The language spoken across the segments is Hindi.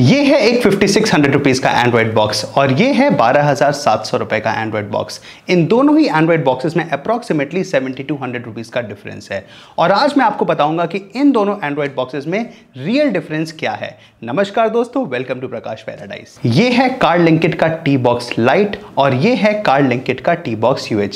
ये है एक 5600 सिक्स रुपीज़ का एंड्रॉयड बॉक्स और ये है 12700 रुपए का एंड्रॉयड बॉक्स इन दोनों ही एंड्रॉयड बॉक्सेस में अप्रॉक्सीमेटली 7200 टू रुपीज़ का डिफरेंस है और आज मैं आपको बताऊंगा कि इन दोनों एंड्रॉयड बॉक्सेस में रियल डिफरेंस क्या है नमस्कार दोस्तों वेलकम टू प्रकाश पैराडाइज ये है कार्ड लिंकिट का टी बॉक्स लाइट और ये है कार्ड लिंकिट का टी बॉक्स यू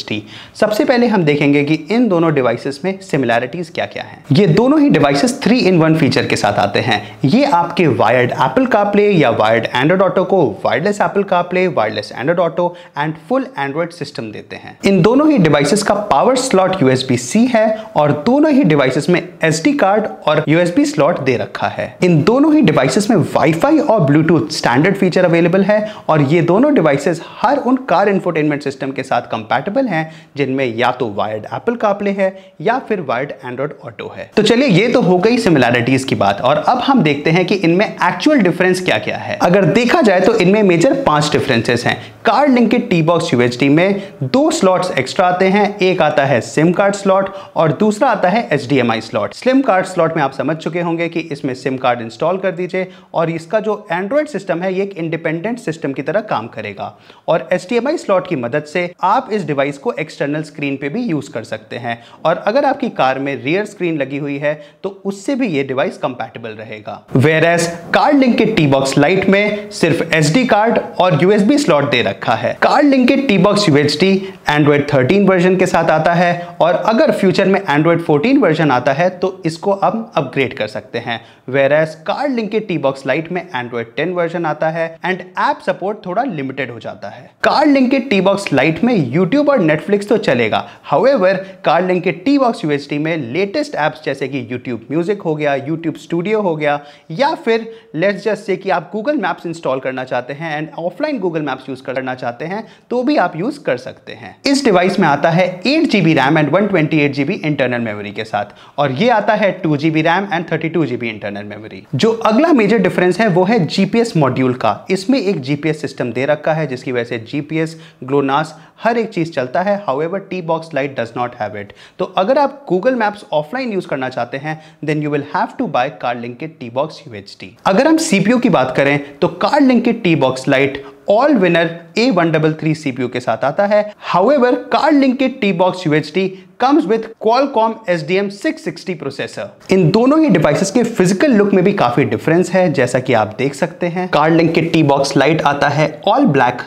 सबसे पहले हम देखेंगे कि इन दोनों डिवाइसेस में सिमिलैरिटीज़ क्या क्या है ये दोनों ही devices three in one feature के साथ आते हैं ये आपके वायर्ड एप्पल CarPlay या वायर्ड एंड्रॉइड ऑटो को wireless Apple CarPlay, wireless Android Auto and full Android system देते हैं इन दोनों ही डिवाइसेस का पावर स्लॉट यूएसबी सी है और दोनों ही डिवाइसेस में एस कार्ड और यूएसबी स्लॉट दे रखा है इन दोनों ही डिवाइसेस में वाईफाई और ब्लूटूथ स्टैंडर्ड फीचर अवेलेबल है और ये दोनों डिवाइसेस हर उन कार इंफोटेनमेंट सिस्टम के साथ कंपेटेबल हैं जिनमें या तो वायर्ड एप्पल कापले है या फिर वायर्ड एंड्रॉइड ऑटो है तो चलिए ये तो हो गई सिमिलैरिटीज की बात और अब हम देखते हैं कि इनमें एक्चुअल डिफरेंस डिफरेंस क्या क्या है अगर देखा जाए तो इनमें मेजर पांच डिफरेंसेस हैं कार्ड लिंक के टी बॉक्स यूएचडी में दो स्लॉट्स एक्स्ट्रा आते हैं एक आता है सिम कार्ड स्लॉट और दूसरा आता है H slot SIM card slot में आप समझ चुके होंगे कि इसमें सिम कार्ड इंस्टॉल कर दीजिए और इसका जो एंड्रॉयड सिस्टम है ये एक इंडिपेंडेंट सिस्टम की तरह काम करेगा और एच स्लॉट की मदद से आप इस डिवाइस को एक्सटर्नल स्क्रीन पर भी यूज कर सकते हैं और अगर आपकी कार में रियर स्क्रीन लगी हुई है तो उससे भी ये डिवाइस कंपेटेबल रहेगा वेर एस कार्ड लिंक के टी बॉक्स लाइट में सिर्फ एस कार्ड और यूएसबी स्लॉट दे रखा है कार्ड लिंक के T box UHD Android 13 version के साथ आता है और अगर फ्यूचर में एंड्रॉइड 14 वर्जन आता है तो इसको अब अपग्रेड कर सकते हैं वेर एस कार्ड लिंक के टी बॉक्स लाइट में एंड्रॉइड 10 वर्जन आता है एंड ऐप सपोर्ट थोड़ा लिमिटेड हो जाता है कार्ड लिंक के टी बॉक्स लाइट में यूट्यूब और नेटफ्लिक्स तो चलेगा हाउएवर कार्ड लिंक के टी बॉक्स यूएसडी में लेटेस्ट ऐप्स जैसे कि यूट्यूब म्यूजिक हो गया यूट्यूब स्टूडियो हो गया या फिर लेट्स जस्ट जस्ट से कि आप गूगल मैप्स इंस्टॉल करना चाहते हैं and offline Google Maps use करना चाहते हैं तो भी आप यूज कर सकते हैं इस डिवाइस में आता है eight GB RAM and one twenty eight GB internal memory के साथ और ये आता है two GB RAM and thirty two GB internal memory जो अगला मेजर डिफरेंस है वो है जीपीएस मॉड्यूल का इसमें एक जीपीएस सिस्टम दे रखा है जिसकी वजह से जीपीएस ग्लोनास हर एक चीज चलता है however T box lite does not have it तो अगर आप गूगल मैप्स ऑफलाइन यूज करना चाहते हैं then you will have to buy Carlinkit के टी बॉक्स यूएचडी अगर हम सी सीपीयू की बात करें तो कार्ड लिंक की T box lite Allwinner A one double three CPU के साथ आता है हाउएवर कार्ड लिंक के T box UHD comes with S D M six sixty processor इन दोनों ही डिवाइसेस के फिजिकल लुक में भी काफी डिफरेंस है जैसा कि आप देख सकते हैं कार्ड लिंक के टी बॉक्स लाइट आता है ऑल ब्लैक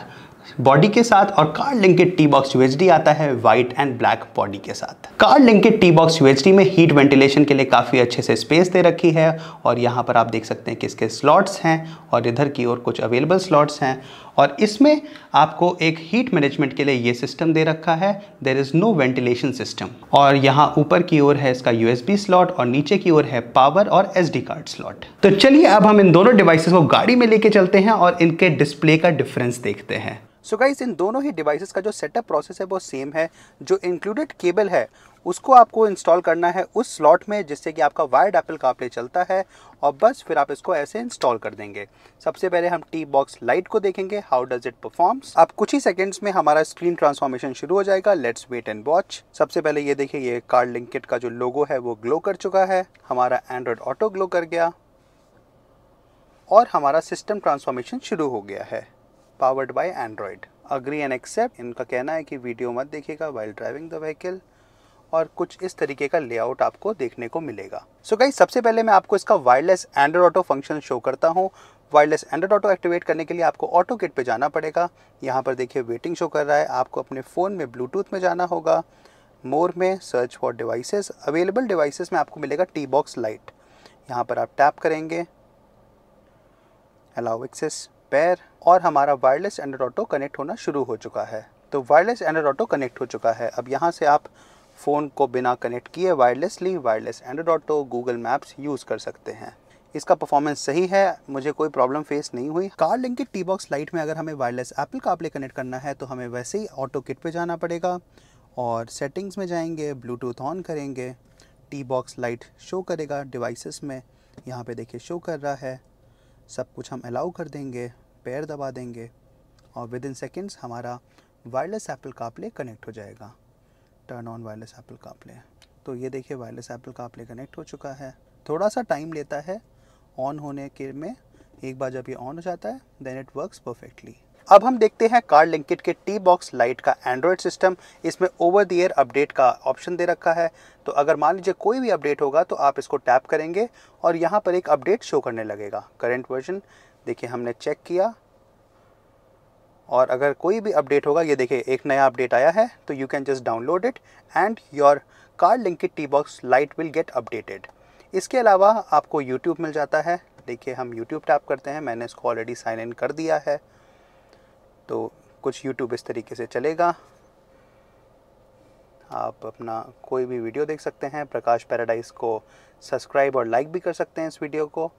बॉडी के साथ और Carlinkit T box UHD आता है व्हाइट एंड ब्लैक बॉडी के साथ Carlinkit T box UHD में हीट वेंटिलेशन के लिए काफ़ी अच्छे से स्पेस दे रखी है और यहाँ पर आप देख सकते हैं कि इसके स्लॉट्स हैं और इधर की ओर कुछ अवेलेबल स्लॉट्स हैं और इसमें आपको एक हीट मैनेजमेंट के लिए ये सिस्टम दे रखा है there is no ventilation system और यहाँ ऊपर की ओर है इसका यू स्लॉट और नीचे की ओर है पावर और एस कार्ड स्लॉट तो चलिए अब हम इन दोनों डिवाइसेस को गाड़ी में लेके चलते हैं और इनके डिस्प्ले का डिफरेंस देखते हैं सो so गाइज इन दोनों ही डिवाइसेस का जो सेटअप प्रोसेस है वो सेम है जो इंक्लूडेड केबल है उसको आपको इंस्टॉल करना है उस स्लॉट में जिससे कि आपका वायर्ड एप्पल का प्ले चलता है और बस फिर आप इसको ऐसे इंस्टॉल कर देंगे सबसे पहले हम टी बॉक्स लाइट को देखेंगे हाउ डज इट परफॉर्म्स अब कुछ ही सेकंड्स में हमारा स्क्रीन ट्रांसफॉर्मेशन शुरू हो जाएगा लेट्स वेट एंड वॉच सबसे पहले ये देखिए ये कार्ड लिंक का जो लोगो है वो ग्लो कर चुका है हमारा एंड्रॉयड ऑटो ग्लो कर गया और हमारा सिस्टम ट्रांसफॉर्मेशन शुरू हो गया है powered by Android agree and accept इनका कहना है कि वीडियो मत देखेगा वाइल ड्राइविंग द व्हीकल और कुछ इस तरीके का लेआउट आपको देखने को मिलेगा सो so गाइस सबसे पहले मैं आपको इसका wireless Android auto function show करता हूँ वायरलेस एंड्रॉयड ऑटो एक्टिवेट करने के लिए आपको ऑटो किट पर जाना पड़ेगा यहाँ पर देखिए वेटिंग शो कर रहा है आपको अपने फ़ोन में ब्लूटूथ में जाना होगा मोर में search for devices available devices में आपको मिलेगा टी बॉक्स लाइट यहाँ पर आप टैप करेंगे अलाउ एक्सेस पैर और हमारा वायरलेस एंड्रॉड ऑटो कनेक्ट होना शुरू हो चुका है तो वायरलेस एंड्रॉड ऑटो कनेक्ट हो चुका है अब यहाँ से आप फ़ोन को बिना कनेक्ट किए wirelessly wireless Android auto Google Maps use कर सकते हैं इसका परफॉर्मेंस सही है मुझे कोई प्रॉब्लम फेस नहीं हुई कार लिंक की टी बॉक्स लाइट में अगर हमें वायरलेस एप्पल का आपले कनेक्ट करना है तो हमें वैसे ही ऑटो किट पर जाना पड़ेगा और सेटिंग्स में जाएंगे ब्लूटूथ ऑन करेंगे टी बॉक्स लाइट शो करेगा डिवाइसेस में यहाँ पे देखिए शो कर रहा है सब कुछ हम अलाउ कर देंगे पैर दबा देंगे और विद इन सेकेंड्स हमारा वायरलेस एप्पल का कनेक्ट हो जाएगा टर्न ऑन वायरलेस एप्पल का तो ये देखिए वायरलेस एप्पल का कनेक्ट हो चुका है थोड़ा सा टाइम लेता है ऑन होने के में एक बार जब ये ऑन हो जाता है देन इट वर्क्स परफेक्टली अब हम देखते हैं कार लिंकिट के टी बॉक्स लाइट का एंड्रॉयड सिस्टम इसमें ओवर द एयर अपडेट का ऑप्शन दे रखा है तो अगर मान लीजिए कोई भी अपडेट होगा तो आप इसको टैप करेंगे और यहाँ पर एक अपडेट शो करने लगेगा करेंट वर्जन देखिए हमने चेक किया और अगर कोई भी अपडेट होगा ये देखिए एक नया अपडेट आया है तो you can just download it and your Carlinkit T box lite will get updated इसके अलावा आपको यूट्यूब मिल जाता है देखिए हम यूट्यूब टैप करते हैं मैंने इसको ऑलरेडी साइन इन कर दिया है तो कुछ YouTube इस तरीके से चलेगा आप अपना कोई भी वीडियो देख सकते हैं प्रकाश पैराडाइज को सब्सक्राइब और लाइक भी कर सकते हैं इस वीडियो को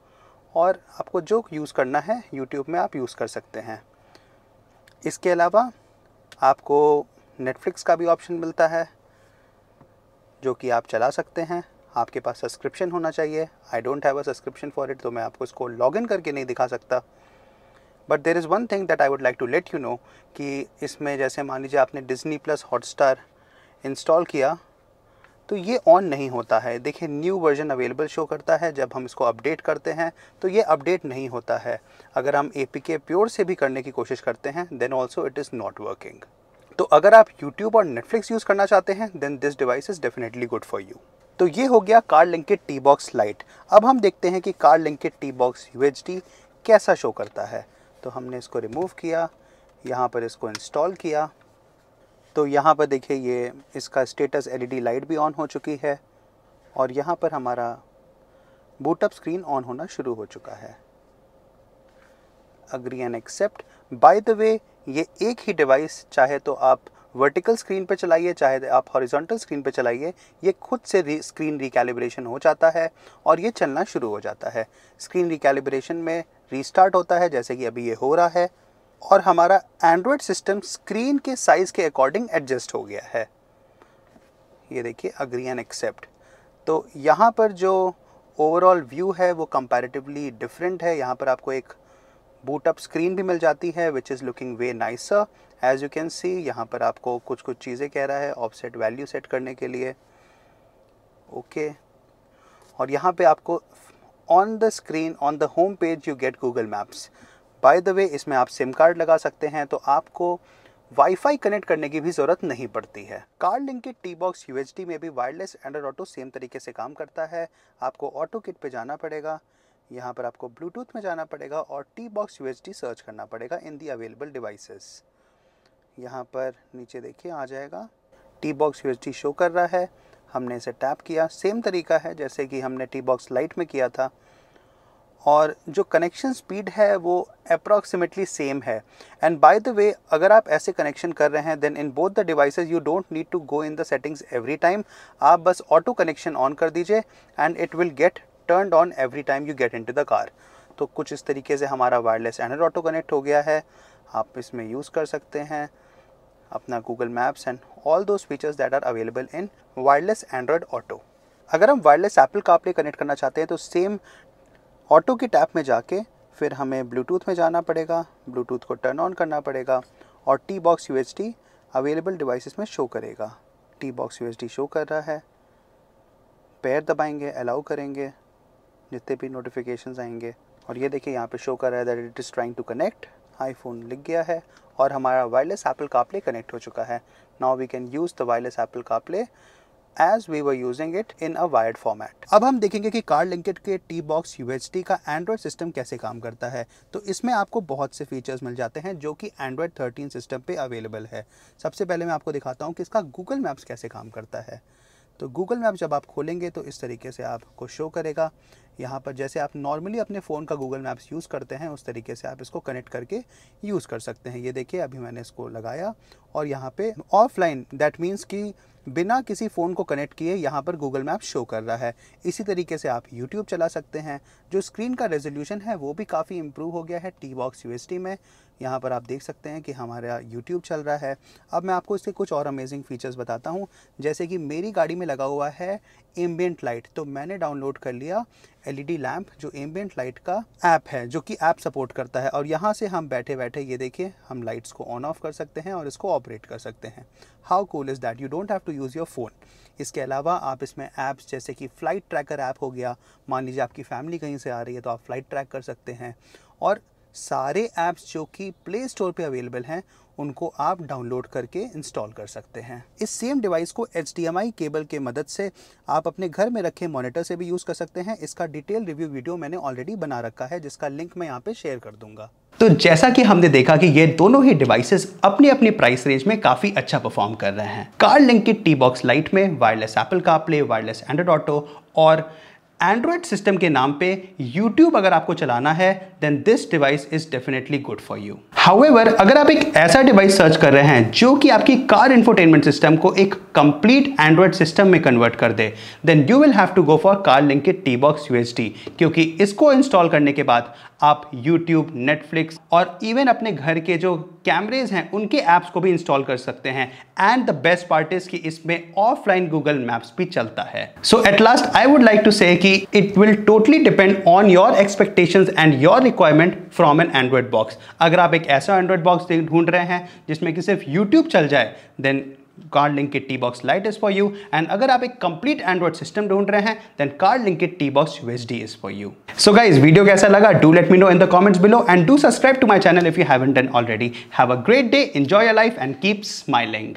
और आपको जो यूज़ करना है यूट्यूब में आप यूज़ कर सकते हैं इसके अलावा आपको नेटफ्लिक्स का भी ऑप्शन मिलता है जो कि आप चला सकते हैं आपके पास सब्सक्रिप्शन होना चाहिए I don't have a subscription for it तो मैं आपको इसको इन करके नहीं दिखा सकता but there is one thing that I would like to let you know कि इसमें जैसे मान लीजिए आपने डिज़नी प्लस हॉटस्टार इंस्टॉल किया तो ये ऑन नहीं होता है देखिए न्यू वर्जन अवेलेबल शो करता है जब हम इसको अपडेट करते हैं तो ये अपडेट नहीं होता है अगर हम ए पी के प्योर से भी करने की कोशिश करते हैं then also it is not working तो अगर आप यूट्यूब और नेटफ्लिक्स यूज़ करना चाहते हैं then this device is definitely good for you तो ये हो गया कार लिंक के टी बॉक्स लाइट अब हम देखते हैं कि कार लिंक के टी बॉक्स यू कैसा शो करता है तो हमने इसको रिमूव किया यहाँ पर इसको इंस्टॉल किया तो यहाँ पर देखिए ये इसका स्टेटस एलईडी लाइट भी ऑन हो चुकी है और यहाँ पर हमारा बूटअप स्क्रीन ऑन होना शुरू हो चुका है agree and accept by the way ये एक ही डिवाइस चाहे तो आप वर्टिकल स्क्रीन पर चलाइए चाहे तो आप हॉरिजॉन्टल स्क्रीन पर चलाइए ये खुद से री, स्क्रीन रिकैलिब्रेशन हो जाता है और ये चलना शुरू हो जाता है स्क्रीन रिकैलिब्रेशन में रीस्टार्ट होता है जैसे कि अभी ये हो रहा है और हमारा एंड्रॉयड सिस्टम स्क्रीन के साइज़ के अकॉर्डिंग एडजस्ट हो गया है ये देखिए अग्री एंड एक्सेप्ट तो यहाँ पर जो ओवरऑल व्यू है वो कंपैरेटिवली डिफरेंट है यहाँ पर आपको एक बूट अप स्क्रीन भी मिल जाती है which is looking way nicer as you can see यहाँ पर आपको कुछ कुछ चीज़ें कह रहा है ऑफसेट वैल्यू सेट करने के लिए ओके okay. और यहाँ पे आपको on the screen on the home page you get Google Maps by the way इसमें आप सिम कार्ड लगा सकते हैं तो आपको वाईफाई कनेक्ट करने की भी ज़रूरत नहीं पड़ती है कार्ड लिंक के टी बॉक्स यू में भी वायरलेस एंड्रॉड ऑटो सेम तरीके से काम करता है आपको ऑटो किट पर जाना पड़ेगा यहाँ पर आपको ब्लूटूथ में जाना पड़ेगा और टी बॉक्स यू सर्च करना पड़ेगा इन दी अवेलेबल डिवाइसेस यहाँ पर नीचे देखिए आ जाएगा टी बॉक्स यू शो कर रहा है हमने इसे टैप किया सेम तरीका है जैसे कि हमने टी बॉक्स लाइट में किया था और जो कनेक्शन स्पीड है वो अप्रॉक्सीमेटली सेम है एंड बाय द वे अगर आप ऐसे कनेक्शन कर रहे हैं then in both the devices you don't need to go in the settings every time आप बस ऑटो कनेक्शन ऑन कर दीजिए and it will get turn on every time you get into the car तो कुछ इस तरीके से हमारा वायरलेस एंड ऑटो कनेक्ट हो गया है आप इसमें यूज़ कर सकते हैं अपना Google Maps and all those features that are available in wireless Android auto अगर हम वायरलेस एप्पल का कारप्ले कनेक्ट करना चाहते हैं तो सेम ऑटो की टैप में जाके फिर हमें ब्लूटूथ में जाना पड़ेगा ब्लूटूथ को टर्न ऑन करना पड़ेगा और T box U available devices में शो करेगा टी बॉक्स यू शो कर रहा है पैर दबाएंगे अलाउ करेंगे जितने भी नोटिफिकेशंस आएंगे और ये देखिए यहाँ पे शो कर रहा है that it is trying to connect iPhone लिख गया है और हमारा वायरलेस एप्पल कापले कनेक्ट हो चुका है now we can use the wireless Apple CarPlay as we were using it in a wired format अब हम देखेंगे कि कार्ड लिंकेट के टी बॉक्स यूएचडी का एंड्रॉयड सिस्टम कैसे काम करता है तो इसमें आपको बहुत से फीचर्स मिल जाते हैं जो कि एंड्रॉयड 13 सिस्टम पे अवेलेबल है सबसे पहले मैं आपको दिखाता हूँ कि इसका गूगल मैप्स कैसे काम करता है तो गूगल मैप जब आप खोलेंगे तो इस तरीके से आपको शो करेगा यहाँ पर जैसे आप नॉर्मली अपने फ़ोन का गूगल मैप्स यूज़ करते हैं उस तरीके से आप इसको कनेक्ट करके यूज़ कर सकते हैं ये देखिए अभी मैंने इसको लगाया और यहाँ पे ऑफलाइन दैट मीन्स कि बिना किसी फ़ोन को कनेक्ट किए यहाँ पर गूगल मैप शो कर रहा है इसी तरीके से आप यूट्यूब चला सकते हैं जो स्क्रीन का रेजोल्यूशन है वो भी काफ़ी इम्प्रूव हो गया है टी बॉक्स यू में यहाँ पर आप देख सकते हैं कि हमारा यूट्यूब चल रहा है अब मैं आपको इसके कुछ और अमेजिंग फीचर्स बताता हूँ जैसे कि मेरी गाड़ी में लगा हुआ है एम्बियट लाइट तो मैंने डाउनलोड कर लिया डी लैंप e जो एम्बियट लाइट का ऐप है जो कि ऐप सपोर्ट करता है और यहाँ से हम बैठे बैठे ये देखिए हम लाइट्स को ऑन ऑफ कर सकते हैं और इसको ऑपरेट कर सकते हैं how cool is that you don't have to use your phone इसके अलावा आप इसमें ऐप्स जैसे कि फ़्लाइट ट्रैकर ऐप हो गया मान लीजिए आपकी फैमिली कहीं से आ रही है तो आप फ़्लाइट ट्रैक कर सकते हैं और सारे ऐप्स जो कि प्ले स्टोर पे अवेलेबल हैं उनको आप डाउनलोड करके इंस्टॉल कर सकते हैं इस सेम डिवाइस को एच केबल के मदद से आप अपने घर में रखे मॉनिटर से भी यूज़ कर सकते हैं इसका डिटेल रिव्यू वीडियो मैंने ऑलरेडी बना रखा है जिसका लिंक मैं यहाँ पे शेयर कर दूंगा तो जैसा कि हमने देखा कि ये दोनों ही डिवाइसेस अपने अपने प्राइस रेंज में काफी अच्छा परफॉर्म कर रहे हैं कार लिंक के टी बॉक्स लाइट में wireless Apple CarPlay wireless Android auto और एंड्रॉयड सिस्टम के नाम पे यूट्यूब अगर आपको चलाना है then this device is definitely good for you however अगर आप एक ऐसा डिवाइस सर्च कर रहे हैं जो कि आपकी कार इंफोटेनमेंट सिस्टम को एक कंप्लीट एंड्रॉयड सिस्टम में कन्वर्ट कर दे then you will have to go for Carlinkit के टी बॉक्स यू क्योंकि इसको इंस्टॉल करने के बाद आप यूट्यूब नेटफ्लिक्स और इवन अपने घर के जो कैमरेज हैं उनके ऐप्स को भी इंस्टॉल कर सकते हैं and the best part is कि इसमें ऑफलाइन गूगल मैप्स भी चलता है so at last I would like to say कि कि it will totally depend on your expectations and your requirement from an Android box अगर आप एक ऐसा एंड्रॉयड बॉक्स ढूंढ रहे हैं जिसमें कि सिर्फ यूट्यूब चल जाए then Carlinkit T box lite is for you and अगर आप एक कंप्लीट एंड्रॉइड सिस्टम ढूंढ रहे हैं then Carlinkit T box D is for you so guys video कैसा लगा do let me know in the comments below and do subscribe to my channel if you haven't done already have a great day enjoy life and keep smiling